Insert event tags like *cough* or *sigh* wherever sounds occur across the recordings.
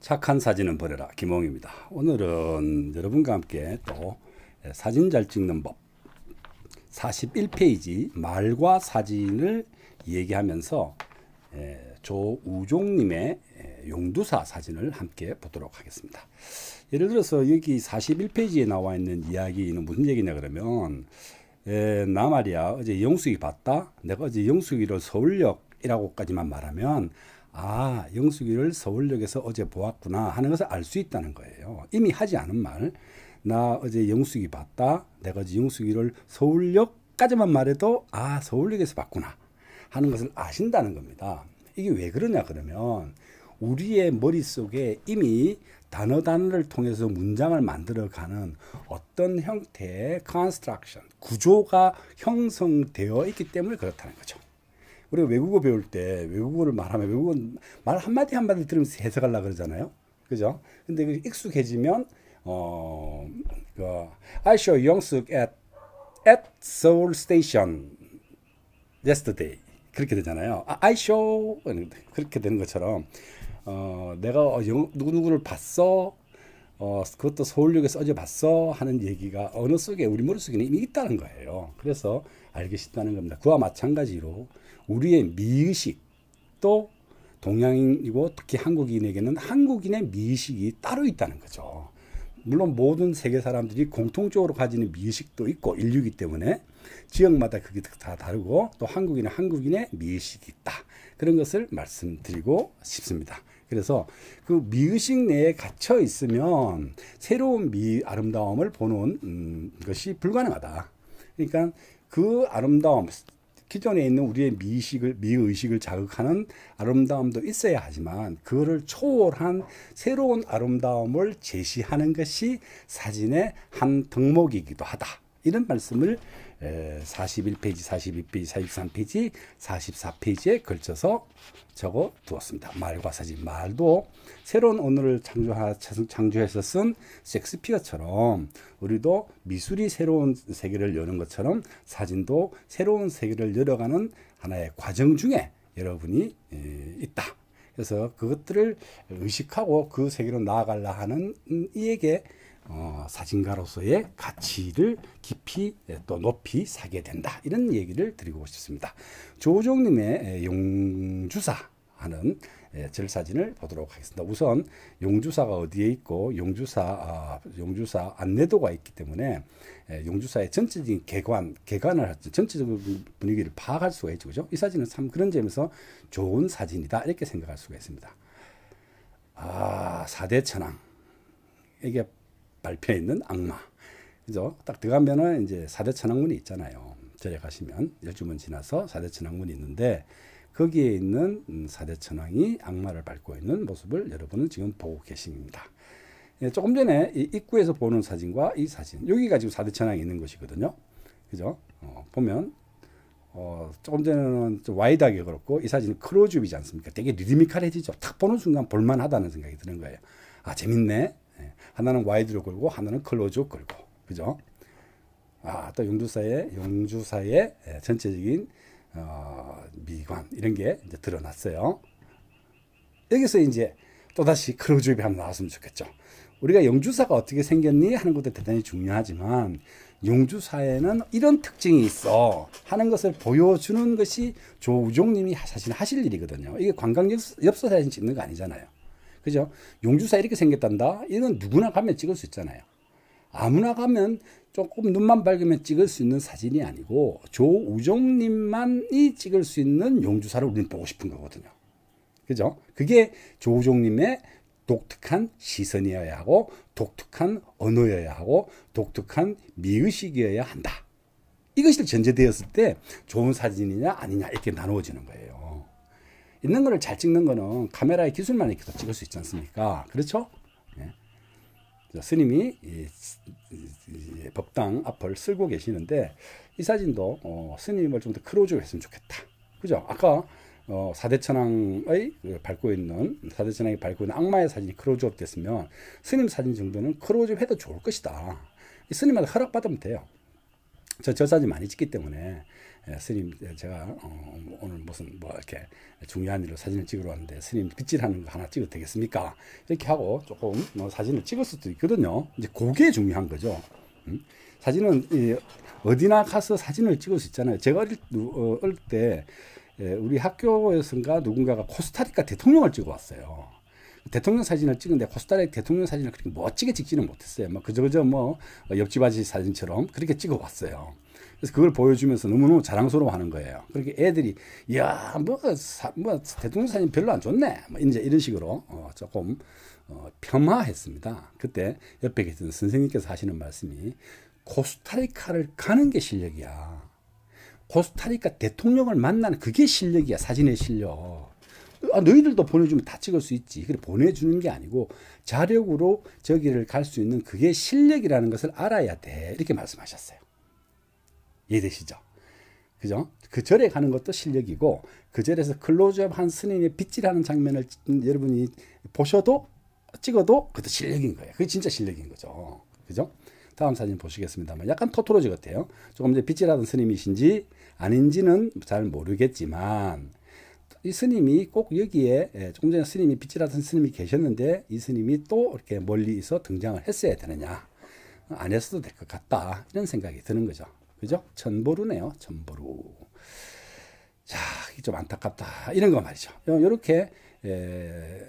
착한 사진은 버려라 김홍입니다. 오늘은 여러분과 함께 또 예, 사진 잘 찍는 법 41페이지 말과 사진을 얘기하면서 예, 조우종님의 예, 용두사 사진을 함께 보도록 하겠습니다. 예를 들어서 여기 41페이지에 나와 있는 이야기는 무슨 얘기냐 그러면 나 말이야 어제 영숙이 봤다 내가 어제 영숙이를 서울역이라고까지만 말하면 아, 영숙이를 서울역에서 어제 보았구나 하는 것을 알 수 있다는 거예요. 이미 하지 않은 말. 나 어제 영숙이 봤다. 내가 어제 영숙이를 서울역까지만 말해도 아, 서울역에서 봤구나 하는 것을 아신다는 겁니다. 이게 왜 그러냐 그러면 우리의 머릿속에 이미 단어 단어를 통해서 문장을 만들어가는 어떤 형태의 컨스트럭션, 구조가 형성되어 있기 때문에 그렇다는 거죠. 우리가 외국어 배울 때 외국어를 말하면 외국어말 한마디 한마디 들으면서 해석하려 그러잖아요. 그죠? 근데 그 익숙해지면 어, 그, I saw 영숙 at at Seoul Station yesterday 그렇게 되잖아요. 아, I saw 그렇게 되는 것처럼 어, 내가 어, 누구 누구를 봤어. 어, 그것도 서울역에서 어제 봤어 하는 얘기가 어느 속에 우리 머릿속에 이미 있다는 거예요. 그래서 알게 쉽다는 겁니다. 그와 마찬가지로 우리의 미의식 또 동양인이고 특히 한국인에게는 한국인의 미의식이 따로 있다는 거죠. 물론 모든 세계 사람들이 공통적으로 가지는 미의식도 있고 인류기 때문에 지역마다 그게 다 다르고 또 한국인은 한국인의 미의식이 있다. 그런 것을 말씀드리고 싶습니다. 그래서 그 미의식 내에 갇혀 있으면 새로운 미 아름다움을 보는 음, 것이 불가능하다. 그러니까 그 아름다움 기존에 있는 우리의 미의식을 미의식을 자극하는 아름다움도 있어야 하지만 그거를 초월한 새로운 아름다움을 제시하는 것이 사진의 한 덕목이기도 하다. 이런 말씀을 41페이지, 예, 42페이지, 43페이지, 44페이지에 걸쳐서 적어 두었습니다. 말과 사진, 말도 새로운 언어를 창조해서 쓴 섹스피어처럼 우리도 미술이 새로운 세계를 여는 것처럼 사진도 새로운 세계를 열어가는 하나의 과정 중에 여러분이 예, 있다. 그래서 그것들을 의식하고 그 세계로 나아가려 하는 음, 이에게 어, 사진가로서의 가치를 깊이 예, 또 높이 사게 된다. 이런 얘기를 드리고 싶습니다. 조종님의 예, 용주사 하는 예, 절사진을 보도록 하겠습니다. 우선 용주사가 어디에 있고 용주사 아, 용주사 안내도가 있기 때문에 용주사의 전체적인 개관 개관을 전체적인 분위기를 파악할 수가 있죠. 그죠? 이 사진은 참 그런 점에서 좋은 사진이다 이렇게 생각할 수가 있습니다. 아 사대 천왕 이게 발표에 있는 악마. 그죠? 딱 들어가면은 이제 4대 천왕문이 있잖아요. 절에 가시면 열주문 지나서 4대 천왕문이 있는데 거기에 있는 4대 음, 천왕이 악마를 밟고 있는 모습을 여러분은 지금 보고 계십니다. 예, 조금 전에 입구에서 보는 사진과 이 사진 여기가 지금 4대 천왕이 있는 곳이거든요. 그죠? 어, 보면 어, 조금 전에는 좀 와이드하게 그렇고 이 사진은 크로즈업이지 않습니까? 되게 리드미컬해지죠. 탁 보는 순간 볼만하다는 생각이 드는 거예요. 아 재밌네. 예. 하나는 와이드로 걸고 하나는 클로즈 걸고 그죠? 아또 용주사의 용주사의 예, 전체적인 어, 미관 이런 게 이제 드러났어요. 여기서 이제 또 다시 클로즈 입 한번 나왔으면 좋겠죠. 우리가 용주사가 어떻게 생겼니 하는 것도 대단히 중요하지만 용주사에는 이런 특징이 있어 하는 것을 보여주는 것이 조우종님이 사실 하실 일이거든요. 이게 관광 엽서 사진 찍는 거 아니잖아요. 그죠? 용주사 이렇게 생겼단다. 이건 누구나 가면 찍을 수 있잖아요. 아무나 가면 조금 눈만 밝으면 찍을 수 있는 사진이 아니고 조우종님만이 찍을 수 있는 용주사를 우리는 보고 싶은 거거든요. 그죠? 그게 조우종님의 독특한 시선이어야 하고 독특한 언어여야 하고 독특한 미의식이어야 한다. 이것이 전제되었을 때 좋은 사진이냐 아니냐 이렇게 나누어지는 거예요. 있는 거를 잘 찍는 거는 카메라의 기술만 이 있어서 찍을 수 있지 않습니까? 그렇죠? 예. 스님이 이, 이, 이, 법당 앞을 쓸고 계시는데 이 사진도 어, 스님을 좀 더 크로즈로 했으면 좋겠다. 그죠? 아까 어, 사대천왕의 그 밟고 있는 사대천왕이 밟고 있는 악마의 사진이 크로즈업 됐으면 스님 사진 정도는 크로즈업 해도 좋을 것이다. 스님한테 허락받으면 돼요. 저 절사진 많이 찍기 때문에 예, 스님 제가 어, 오늘 무슨 뭐 이렇게 중요한 일로 사진을 찍으러 왔는데 스님 빗질하는 거 하나 찍어도 되겠습니까? 이렇게 하고 조금 뭐 사진을 찍을 수도 있거든요. 이제 그게 중요한 거죠. 음? 사진은 이, 어디나 가서 사진을 찍을 수 있잖아요. 제가 어릴, 어, 어릴 때 예, 우리 학교에선가 누군가가 코스타리카 대통령을 찍어왔어요. 대통령 사진을 찍은데 코스타리 대통령 사진을 그렇게 멋지게 찍지는 못했어요. 막 뭐 그저그저 뭐 옆집 아저씨 사진처럼 그렇게 찍어왔어요. 그래서 그걸 보여주면서 너무너무 자랑스러워하는 거예요. 그렇게 애들이 야뭐 뭐 대통령 사진 별로 안 좋네. 뭐 이제 이런 식으로 어, 조금 어, 폄하했습니다. 그때 옆에 계신 선생님께서 하시는 말씀이 코스타리카를 가는 게 실력이야. 코스타리카 대통령을 만나는 그게 실력이야. 사진의 실력. 아, 너희들도 보내주면 다 찍을 수 있지. 그래 보내주는 게 아니고 자력으로 저기를 갈 수 있는 그게 실력이라는 것을 알아야 돼. 이렇게 말씀하셨어요. 이해되시죠? 그죠? 그 절에 가는 것도 실력이고 그 절에서 클로즈업 한 스님의 빗질하는 장면을 여러분이 보셔도 찍어도 그것도 실력인 거예요. 그게 진짜 실력인 거죠. 그죠? 다음 사진 보시겠습니다만 약간 토토로지 같아요. 조금 이제 빗질하던 스님이신지 아닌지는 잘 모르겠지만 이 스님이 꼭 여기에 예, 조금 전에 스님이 빛이라던 스님이 계셨는데 이 스님이 또 이렇게 멀리서 등장을 했어야 되느냐 안 했어도 될 것 같다 이런 생각이 드는 거죠 그죠 천보루네요 천보루 자 이게 좀 안타깝다 이런 거 말이죠 요렇게 예,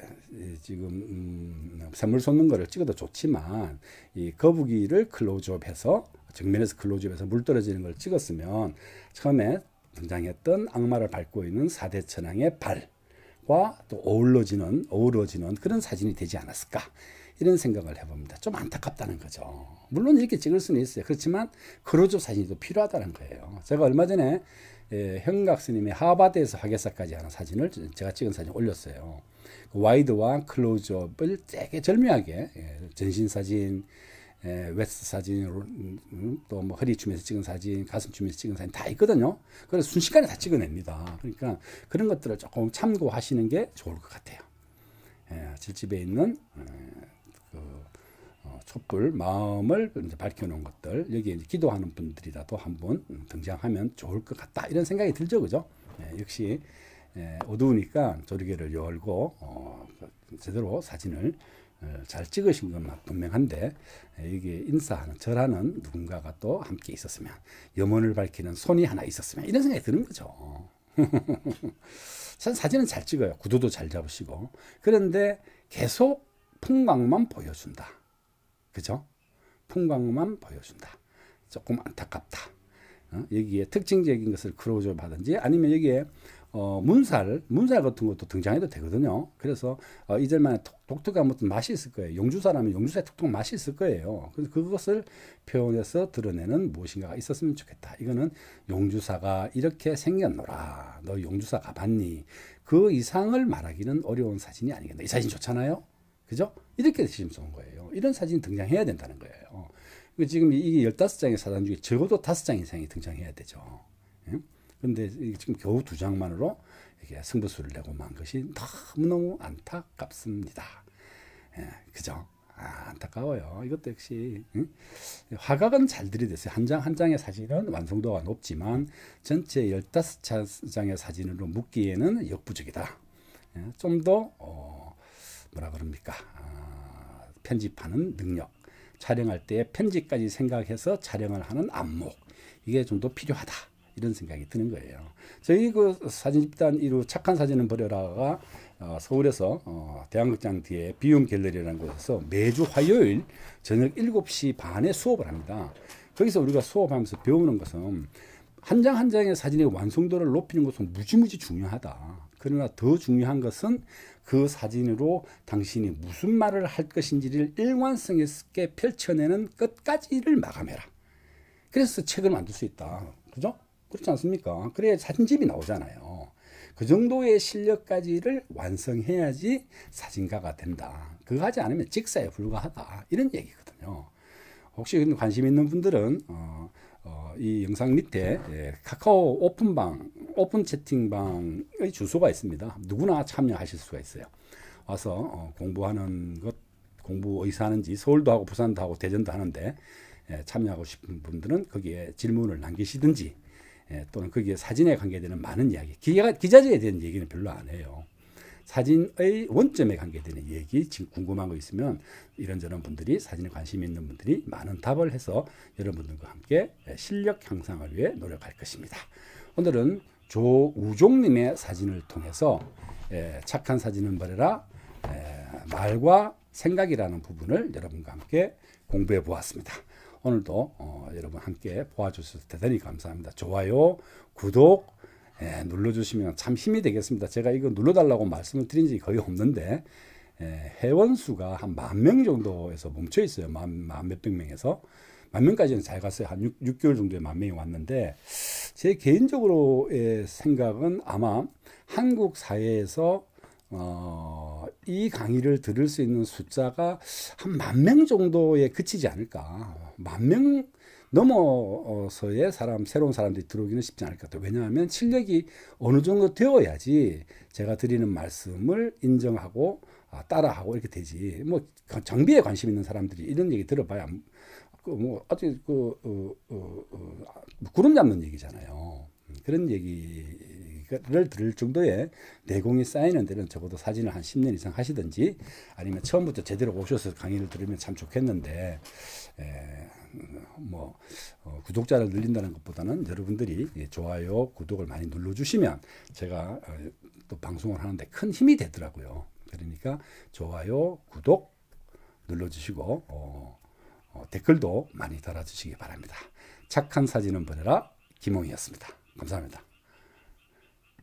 지금 음, 선물 솟는 거를 찍어도 좋지만 이 거북이를 클로즈업해서 정면에서 클로즈업해서 물 떨어지는 걸 찍었으면 처음에 등장했던 악마를 밟고 있는 사대 천왕의 발과 또 어우러지는 어우러지는 그런 사진이 되지 않았을까 이런 생각을 해봅니다. 좀 안타깝다는 거죠. 물론 이렇게 찍을 수는 있어요. 그렇지만 크로조 사진이 또 필요하다는 거예요. 제가 얼마 전에 예, 현각 스님의 하바드에서 화개사까지 하는 사진을 제가 찍은 사진 올렸어요. 그 와이드와 클로즈업을 되게 절묘하게 예, 전신 사진 에, 예, 웨스트 사진, 음, 음, 또뭐 허리춤에서 찍은 사진, 가슴춤에서 찍은 사진 다 있거든요. 그래 순식간에 다 찍어냅니다. 그러니까 그런 것들을 조금 참고하시는 게 좋을 것 같아요. 에, 예, 질집에 있는 에, 예, 그 어, 촛불 마음을 이제 밝혀놓은 것들 여기에 이제 기도하는 분들이라도 한번 등장하면 좋을 것 같다 이런 생각이 들죠, 그죠? 에, 역시 에, 어두우니까 조리개를 열고 어, 그 제대로 사진을 어, 잘 찍으신 것만 분명한데 이게 인사하는 절하는 누군가가 또 함께 있었으면 염원을 밝히는 손이 하나 있었으면 이런 생각이 드는 거죠. 참 *laughs* 사진은 잘 찍어요. 구도도 잘 잡으시고 그런데 계속 풍광만 보여준다. 그죠? 풍광만 보여준다. 조금 안타깝다. 어? 여기에 특징적인 것을 크로즈업 하든지 아니면 여기에 어, 문살, 문살 같은 것도 등장해도 되거든요. 그래서 어, 이들만의 독특한 어떤 맛이 있을 거예요. 용주사라면 용주사의 독특한 맛이 있을 거예요. 그래서 그것을 표현해서 드러내는 무엇인가가 있었으면 좋겠다. 이거는 용주사가 이렇게 생겼노라. 너 용주사 가봤니? 그 이상을 말하기는 어려운 사진이 아니겠나. 이 사진 좋잖아요. 그죠? 이렇게 지금 쏜 거예요. 이런 사진이 등장해야 된다는 거예요. 그 지금 이 15장의 사진 중에 적어도 5장 이상이 등장해야 되죠. 응? 예? 근데 지금 겨우 두 장만으로 이게 승부수를 내고 만 것이 너무너무 안타깝습니다. 예, 그죠? 아, 안타까워요. 이것도 역시 응? 화각은 잘 들이댔어요. 한 장 한 장의 사진은 완성도가 높지만 전체 15장의 사진으로 묶기에는 역부족이다. 예, 좀더 어, 뭐라 그럽니까? 아, 편집하는 능력, 촬영할 때 편집까지 생각해서 촬영을 하는 안목 이게 좀 더 필요하다. 이런 생각이 드는 거예요. 저희 그 사진집단 이루 착한 사진은 버려라가 어, 서울에서 어, 대한극장 뒤에 비움 갤러리라는 곳에서 매주 화요일 저녁 7시 반에 수업을 합니다. 거기서 우리가 수업하면서 배우는 것은 한 장한 한 장의 사진의 완성도를 높이는 것은 무지무지 중요하다. 그러나 더 중요한 것은 그 사진으로 당신이 무슨 말을 할 것인지를 일관성 있게 펼쳐내는 끝까지를 마감해라. 그래서 책을 만들 수 있다. 그죠? 그렇지 않습니까? 그래야 사진집이 나오잖아요. 그 정도의 실력까지를 완성해야지 사진가가 된다. 그거 하지 않으면 직사에 불과하다. 이런 얘기거든요. 혹시 관심 있는 분들은 어, 어, 이 영상 밑에 예, 카카오 오픈방 오픈 채팅방의 주소가 있습니다. 누구나 참여하실 수가 있어요. 와서 어, 공부하는 것 공부 의사 하는지 서울도 하고 부산도 하고 대전도 하는데 예, 참여하고 싶은 분들은 거기에 질문을 남기시든지 예, 또는 거기에 사진에 관계되는 많은 이야기, 기가, 기자재에 대한 얘기는 별로 안 해요. 사진의 원점에 관계되는 얘기, 지금 궁금한 거 있으면 이런저런 분들이 사진에 관심 있는 분들이 많은 답을 해서 여러분들과 함께 실력 향상을 위해 노력할 것입니다. 오늘은 조우종님의 사진을 통해서 에, 예, 착한 사진은 버려라 에, 예, 말과 생각이라는 부분을 여러분과 함께 공부해 보았습니다. 오늘도 어, 여러분 함께 보아주셔서 대단히 감사합니다. 좋아요, 구독 예, 눌러주시면 참 힘이 되겠습니다. 제가 이거 눌러달라고 말씀을 드린 지 거의 없는데 예, 회원수가 한 만 명 정도에서 멈춰 있어요. 만, 만 몇백 명에서. 만 명까지는 잘 갔어요. 한 6, 개월 정도에 만 명이 왔는데 제 개인적으로의 생각은 아마 한국 사회에서 어, 이 강의를 들을 수 있는 숫자가 한 만 명 정도에 그치지 않을까. 만 명 넘어서의 사람, 새로운 사람들이 들어오기는 쉽지 않을 것 같아요. 왜냐하면 실력이 어느 정도 되어야지 제가 드리는 말씀을 인정하고 아, 따라하고 이렇게 되지. 뭐 정비에 관심 있는 사람들이 이런 얘기 들어봐야 그뭐 아주 그 어, 어, 어, 구름 잡는 얘기잖아요. 음, 그런 얘기 소리를 들을 정도의 내공이 쌓이는 데는 적어도 사진을 한 10년 이상 하시든지 아니면 처음부터 제대로 오셔서 강의를 들으면 참 좋겠는데 에, 뭐 어, 구독자를 늘린다는 것보다는 여러분들이 예, 좋아요, 구독을 많이 눌러주시면 제가 어, 또 방송을 하는데 큰 힘이 되더라고요. 그러니까 좋아요, 구독 눌러주시고 어, 어, 댓글도 많이 달아주시기 바랍니다. 착한 사진은 보려라 김홍이었습니다. 감사합니다.